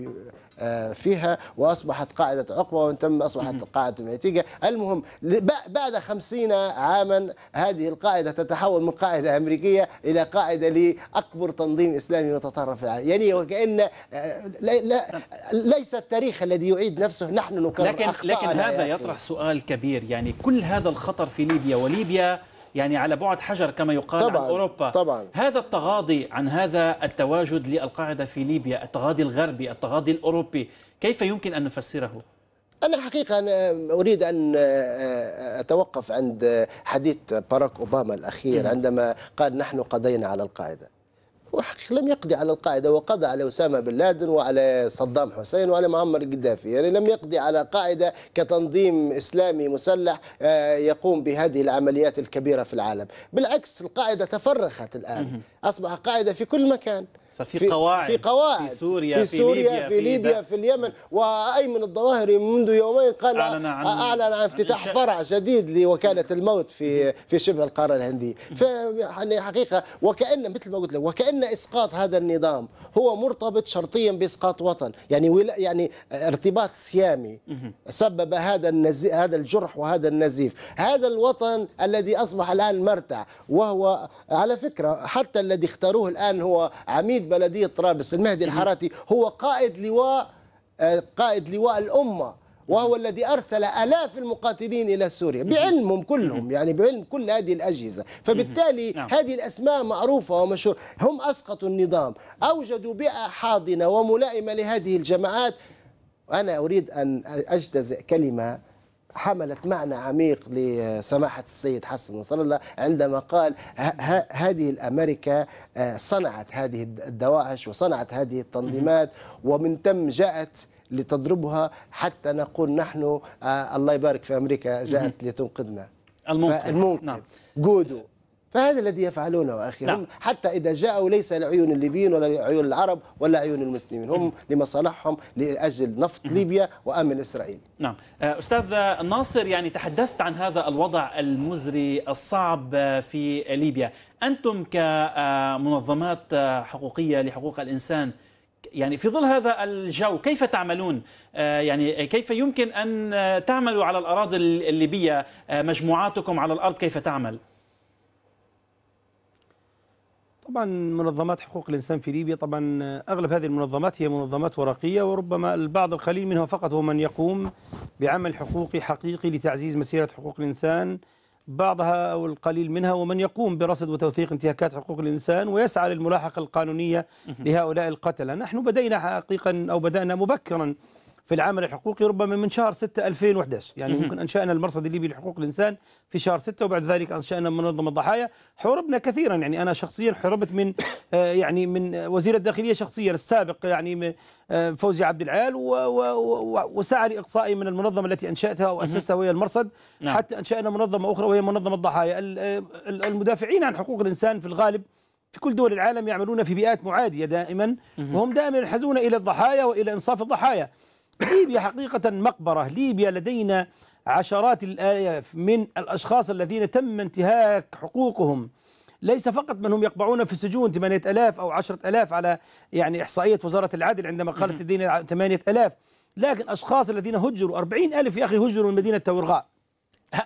آه، فيها وأصبحت قاعدة عقبة وتم أصبحت قاعدة ميتيجا المهم بعد خمسين عاما هذه القاعدة تتحول من قاعدة أمريكية إلى قاعدة لأكبر تنظيم إسلامي متطرف في العالم يعني وكأن آه، ليس التاريخ الذي يعيد نفسه نحن نكرر لكن, لكن هذا يعني. يطرح سؤال كبير يعني كل هذا الخطر في ليبيا وليبيا يعني على بعد حجر كما يقال طبعاً عن أوروبا طبعاً هذا التغاضي عن هذا التواجد للقاعدة في ليبيا التغاضي الغربي التغاضي الأوروبي كيف يمكن أن نفسره؟ أنا حقيقة أنا أريد أن آه، آه، أتوقف عند حديث باراك أوباما الأخير عندما قال نحن قضينا على القاعدة وحقيقة لم يقضي على القاعدة وقضى على أسامة بن لادن وعلى صدام حسين وعلى معمر القذافي يعني لم يقضي على قاعدة كتنظيم إسلامي مسلح آه، يقوم بهذه العمليات الكبيرة في العالم بالعكس القاعدة تفرخت الآن أصبح قاعدة في كل مكان في قواعد في قواعد في سوريا في, سوريا في ليبيا في, ليبيا في اليمن وايمن الظواهري منذ يومين قال اعلن عن, أعلن عن افتتاح فرع جديد لوكاله الموت في في شبه القاره الهنديه فيعني حقيقه وكان مثل ما قلت لك وكان اسقاط هذا النظام هو مرتبط شرطيا باسقاط وطن يعني يعني ارتباط سيامي سبب هذا هذا الجرح وهذا النزيف هذا الوطن الذي اصبح الان مرتع وهو على فكره حتى الذي اختاروه الان هو عميد رئيب بلديه طرابلس المهدي الحراتي هو قائد لواء آه، قائد لواء الامه وهو الذي ارسل الاف المقاتلين الى سوريا بعلمهم كلهم يعني بعلم كل هذه الاجهزه فبالتالي نعم. هذه الاسماء معروفه ومشهوره هم اسقطوا النظام اوجدوا بيئه حاضنه وملائمه لهذه الجماعات وانا اريد ان اجتزئ كلمه حملت معنى عميق لسماحة السيد حسن نصر الله عندما قال هذه الأمريكا آه، صنعت هذه الدواعش وصنعت هذه التنظيمات ومن تم جاءت لتضربها حتى نقول نحن آه، الله يبارك في أمريكا جاءت لتنقذنا المنقذ المنقذ نعم. جودو فهذا الذي يفعلونه أخي نعم. حتى إذا جاءوا ليس لعيون الليبيين ولا لعيون العرب ولا عيون المسلمين هم لمصالحهم لأجل نفط ليبيا وأمن إسرائيل نعم آه، أستاذ ناصر يعني تحدثت عن هذا الوضع المزري الصعب آه، في ليبيا أنتم كمنظمات آه، حقوقية لحقوق الإنسان يعني في ظل هذا الجو كيف تعملون يعني كيف يمكن أن تعملوا على الأراضي الليبية مجموعاتكم على الأرض كيف تعمل؟ طبعا منظمات حقوق الإنسان في ليبيا طبعا أغلب هذه المنظمات هي منظمات ورقية وربما البعض القليل منها فقط هو من يقوم بعمل حقوقي حقيقي لتعزيز مسيرة حقوق الإنسان بعضها أو القليل منها ومن يقوم برصد وتوثيق انتهاكات حقوق الإنسان ويسعى للملاحقة القانونية لهؤلاء القتلة نحن بدينا حقيقة أو بدأنا مبكرا في العمل الحقوقي ربما من شهر 6 2011 يعني ممكن انشانا المرصد الليبي لحقوق الانسان في شهر 6 وبعد ذلك انشانا منظمه الضحايا حربنا كثيرا يعني انا شخصيا حربت من آه، يعني من وزير الداخليه شخصيا السابق يعني آه، فوزي عبد العال وسعى لاقصائي من المنظمه التي انشاتها واسستها وهي المرصد نعم. حتى انشانا منظمه اخرى وهي منظمه الضحايا المدافعين عن حقوق الانسان في الغالب في كل دول العالم يعملون في بيئات معاديه دائما وهم دائما ينحزون الى الضحايا والى انصاف الضحايا ليبيا حقيقة مقبرة ليبيا لدينا عشرات الآلاف من الأشخاص الذين تم انتهاك حقوقهم ليس فقط من هم يقبعون في السجون 8000 أو 10000 على يعني إحصائية وزارة العدل عندما قالت لدينا 8000 لكن أشخاص الذين هجروا 40000 يا أخي هجروا من مدينة تورغاء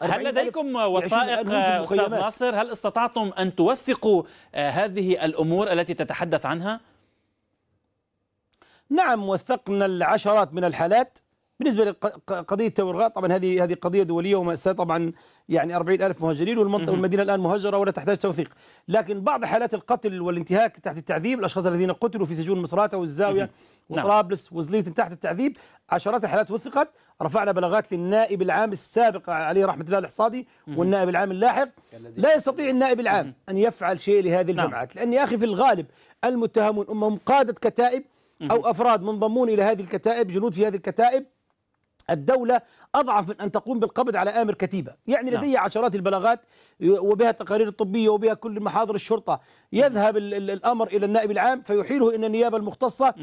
هل لديكم وثائق أستاذ ناصر هل استطعتم أن توثقوا آه، هذه الأمور التي تتحدث عنها؟ نعم وثقنا العشرات من الحالات بالنسبة لقضية تورغاط طبعا هذه هذه قضية دولية ومأساة طبعا يعني 40 ألف مهجرين والمنطقة والمدينة الآن مهجرة ولا تحتاج توثيق لكن بعض حالات القتل والانتهاك تحت التعذيب الأشخاص الذين قتلوا في سجون مصراتة والزاوية نعم. وطرابلس وزليت تحت التعذيب عشرات الحالات وثقت رفعنا بلاغات للنائب العام السابق عليه رحمة الله الحصادي والنائب العام اللاحق لا يستطيع النائب العام أن يفعل شيء لهذه الجماعات نعم. لأن يا أخي في الغالب المتهمون أمهم قادة كتائب أو أفراد منضمون إلى هذه الكتائب جنود في هذه الكتائب الدولة أضعف من أن تقوم بالقبض على آمر كتيبة يعني نعم. لدي نعم. عشرات البلاغات وبها التقارير الطبية وبها كل محاضر الشرطة يذهب الأمر إلى النائب العام فيحيله إلى النيابة المختصة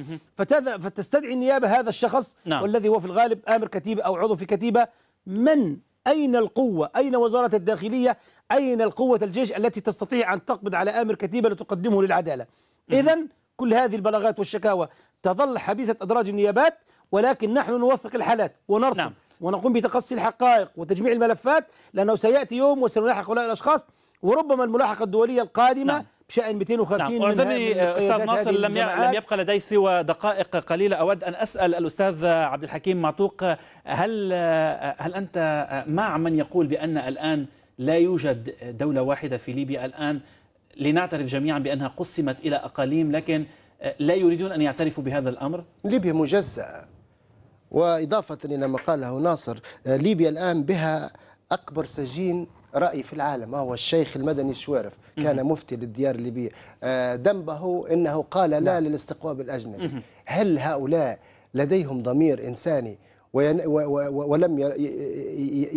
فتستدعي النيابة هذا الشخص نعم. والذي هو في الغالب آمر كتيبة أو عضو في كتيبة من أين القوة أين وزارة الداخلية أين القوة الجيش التي تستطيع أن تقبض على آمر كتيبة لتقدمه للعدالة إذا كل هذه البلاغات والشكاوى تظل حبيسة أدراج النيابات ولكن نحن نوثق الحالات ونرصد نعم. ونقوم بتقصي الحقائق وتجميع الملفات لأنه سيأتي يوم وسنلاحق هؤلاء الأشخاص وربما الملاحقة الدولية القادمة نعم. بشأن 250 نعم. أعذرني أستاذ ناصر لم, لم يبقى لدي سوى دقائق قليلة أود أن أسأل الأستاذ عبد الحكيم معطوق هل هل أنت مع من يقول بأن الآن لا يوجد دولة واحدة في ليبيا الآن لنعترف جميعا بأنها قسمت إلى أقاليم لكن لا يريدون أن يعترفوا بهذا الأمر؟ ليبيا مجزأة وإضافة إلى ما قاله ناصر ليبيا الآن بها أكبر سجين رأي في العالم هو الشيخ المدني الشوارف كان مفتي للديار الليبية آه، ذنبه أنه قال لا نعم. للاستقواب الأجنبي هل هؤلاء لديهم ضمير إنساني ولم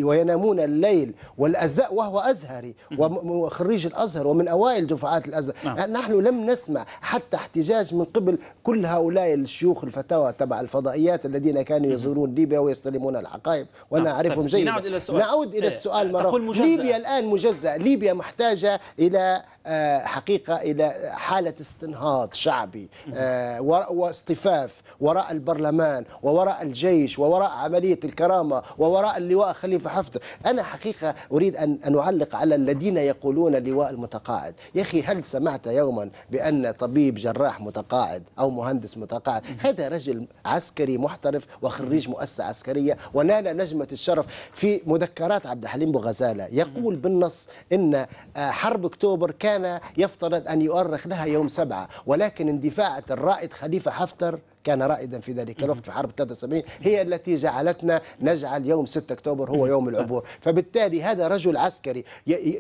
وينامون الليل والأزاء وهو أزهري وخريج الأزهر ومن أوائل دفعات الأزهر نعم. نحن لم نسمع حتى احتجاج من قبل كل هؤلاء الشيوخ الفتاوى تبع الفضائيات الذين كانوا يزورون ليبيا ويستلمون العقائب نعم. وأنا أعرفهم طيب، جيدا نعود إلى السؤال, نعود إلى إيه، السؤال مرة ليبيا الآن مجزأة ليبيا محتاجة إلى آه، حقيقة إلى حالة استنهاض شعبي آه، واصطفاف وراء البرلمان ووراء الجيش ووراء عملية الكرامة ووراء اللواء خليفة حفتر أنا حقيقة أريد أن, أن أعلق على الذين يقولون اللواء المتقاعد يا أخي هل سمعت يوما بأن طبيب جراح متقاعد أو مهندس متقاعد هذا رجل عسكري محترف وخريج مؤسسة عسكرية ونال نجمة الشرف في مذكرات عبد الحليم غزالة يقول بالنص أن آه، حرب أكتوبر كان يفترض أن يؤرخ لها يوم سبعة ولكن اندفاعة الرائد خليفة حفتر كان رائدا في ذلك الوقت في حرب 73 هي التي جعلتنا نجعل يوم 6 أكتوبر هو يوم العبور فبالتالي هذا رجل عسكري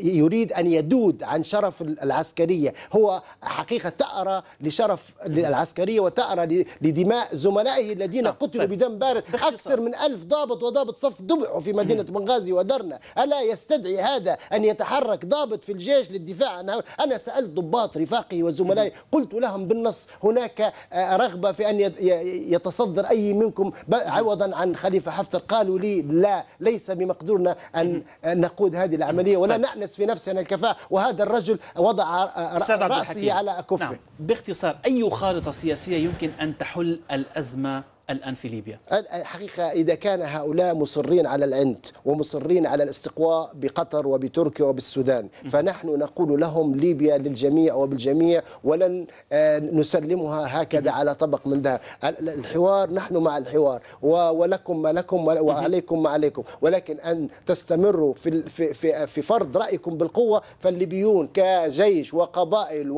يريد أن يدود عن شرف العسكرية هو حقيقة تأرى لشرف العسكرية وتأرى لدماء زملائه الذين طيب، قتلوا طيب. بدم بارد أكثر من ألف ضابط وضابط صف ذبحوا في مدينة بنغازي ودرنا ألا يستدعي هذا أن يتحرك ضابط في الجيش للدفاع عنه أنا سألت ضباط رفاقي وزملائي قلت لهم بالنص هناك آه، رغبة في أن يتصدر أي منكم عوضا عن خليفة حفتر قالوا لي لا ليس بمقدورنا أن نقود هذه العملية ولا طيب. نأنس في نفسنا الكفاءة وهذا الرجل وضع رأسه على كفه نعم. باختصار أي خارطة سياسية يمكن أن تحل الأزمة الآن في ليبيا حقيقة إذا كان هؤلاء مصرين على العند ومصرين على الاستقواء بقطر وبتركيا وبالسودان فنحن نقول لهم ليبيا للجميع وبالجميع ولن آه، نسلمها هكذا على طبق من ذهب الحوار نحن مع الحوار ولكم ما لكم وعليكم ما عليكم ولكن أن تستمروا في, في, في فرض رأيكم بالقوة فالليبيون كجيش وقبائل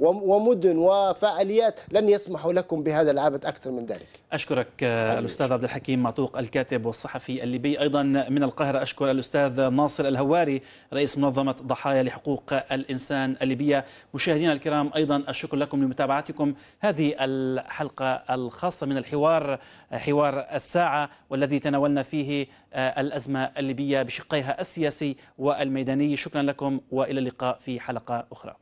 ومدن وفعاليات لن يسمحوا لكم بهذا العبث أكثر من ذلك أشكرك آه، الأستاذ عبد الحكيم معطوق الكاتب والصحفي الليبي أيضا من القاهرة أشكر الأستاذ ناصر الهواري رئيس منظمة ضحايا لحقوق الإنسان الليبية مشاهدينا الكرام أيضا الشكر لكم لمتابعتكم هذه الحلقة الخاصة من الحوار حوار الساعة والذي تناولنا فيه آه، الأزمة الليبية بشقيها السياسي والميداني شكرا لكم وإلى اللقاء في حلقة أخرى